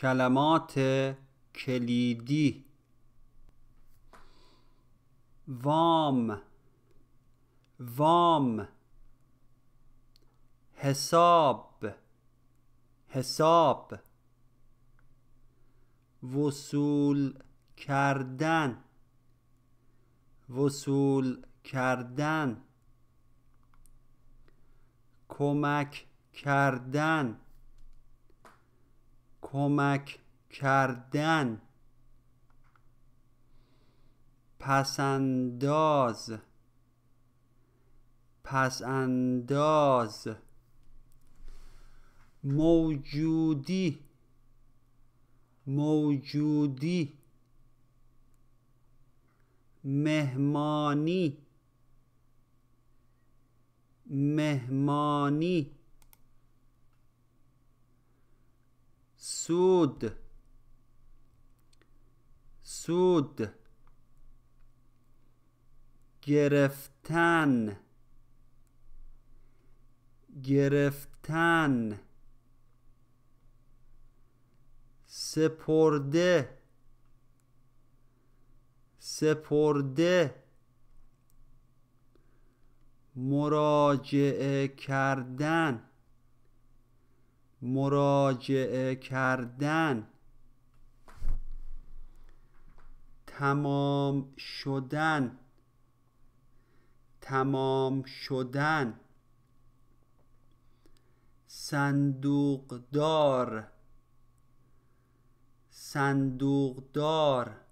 کلمات کلیدی وام وام حساب حساب وصول کردن وصول کردن کمک کردن کمک کردن پسنداز پسنداز موجودی موجودی مهمانی مهمانی سود سود گرفتن گرفتن سپرده سپرده مراجعه کردن مراجعه کردن تمام شدن تمام شدن صندوقدار صندوقدار